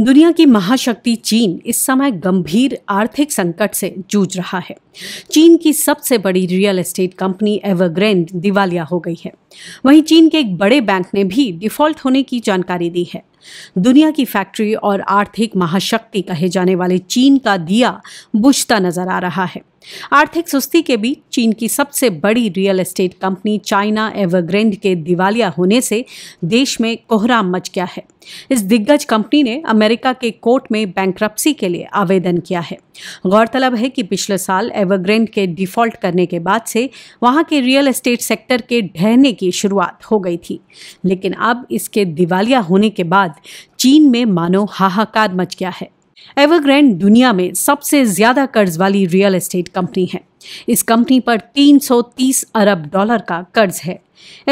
दुनिया की महाशक्ति चीन इस समय गंभीर आर्थिक संकट से जूझ रहा है चीन की सबसे बड़ी रियल एस्टेट कंपनी एवरग्रैंड दिवालिया हो गई है वहीं चीन के एक बड़े बैंक ने भी डिफॉल्ट होने की जानकारी दी है दुनिया की फैक्ट्री और आर्थिक महाशक्ति कहे जाने वाले चीन का दिया बुझता नजर आ रहा है आर्थिक सुस्ती के बीच चीन की सबसे बड़ी real estate company China Evergrande के दिवालिया होने से देश में कोहराम मच गया है इस दिग्गज कंपनी ने अमेरिका के कोर्ट में बैंक के लिए आवेदन किया है गौरतलब है कि पिछले साल एवरग्रैंड के डिफॉल्ट करने के बाद से वहां के रियल एस्टेट सेक्टर के ढहने की शुरुआत हो गई थी लेकिन अब इसके दिवालिया होने के बाद चीन में मानो हाहाकार मच गया है एवरग्रैंड दुनिया में सबसे ज्यादा कर्ज वाली रियल एस्टेट कंपनी है इस कंपनी पर 330 अरब डॉलर का कर्ज है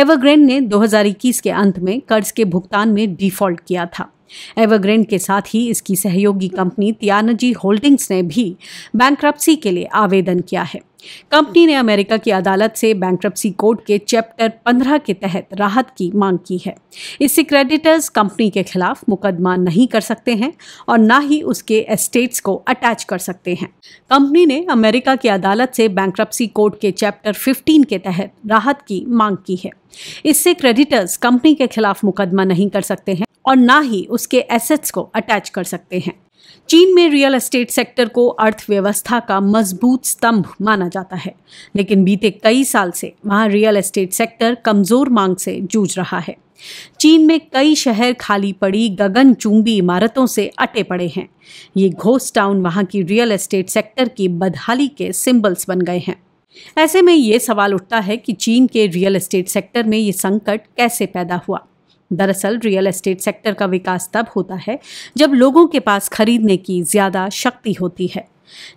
एवरग्रैंड ने 2021 के अंत में कर्ज के भुगतान में डिफॉल्ट किया था एवरग्रेंड के साथ ही इसकी सहयोगी कंपनी तियानजी होल्डिंग्स ने भी बैंक्रप्सी के लिए आवेदन किया है कंपनी ने अमेरिका की अदालत से बैंक्रप्सी कोड के चैप्टर 15 के तहत राहत की मांग की है इससे क्रेडिटर्स कंपनी के खिलाफ मुकदमा नहीं कर सकते हैं और ना ही उसके एस्टेट्स को अटैच कर सकते हैं कंपनी ने अमेरिका की अदालत से बैंक्रप्सी कोड के चैप्टर 15 के तहत राहत की मांग की है इससे क्रेडिटर्स कंपनी के खिलाफ मुकदमा नहीं कर सकते हैं और ना ही उसके एसेट्स को अटैच कर सकते हैं चीन में रियल एस्टेट सेक्टर को अर्थव्यवस्था का मजबूत स्तंभ माना जाता है लेकिन बीते कई साल से वहाँ रियल एस्टेट सेक्टर कमजोर मांग से जूझ रहा है चीन में कई शहर खाली पड़ी गगन चुंबी इमारतों से अटे पड़े हैं ये घोस टाउन वहाँ की रियल एस्टेट सेक्टर की बदहाली के सिंबल्स बन गए हैं ऐसे में ये सवाल उठता है कि चीन के रियल एस्टेट सेक्टर में ये संकट कैसे पैदा हुआ दरअसल रियल एस्टेट सेक्टर का विकास तब होता है जब लोगों के पास खरीदने की ज़्यादा शक्ति होती है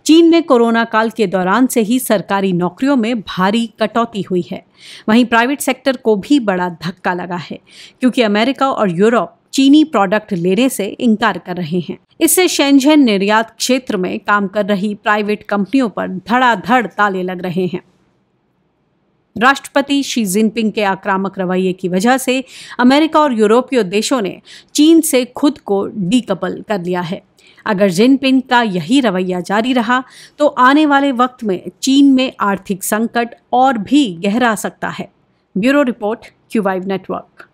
चीन में कोरोना काल के दौरान से ही सरकारी नौकरियों में भारी कटौती हुई है वहीं प्राइवेट सेक्टर को भी बड़ा धक्का लगा है क्योंकि अमेरिका और यूरोप चीनी प्रोडक्ट लेने से इनकार कर रहे हैं इससे शेंझन निर्यात क्षेत्र में काम कर रही प्राइवेट कंपनियों पर धड़ाधड़ ताले लग रहे हैं राष्ट्रपति शी जिनपिंग के आक्रामक रवैये की वजह से अमेरिका और यूरोपीय देशों ने चीन से खुद को डीकपल कर लिया है अगर जिनपिंग का यही रवैया जारी रहा तो आने वाले वक्त में चीन में आर्थिक संकट और भी गहरा सकता है ब्यूरो रिपोर्ट क्यूवाइव नेटवर्क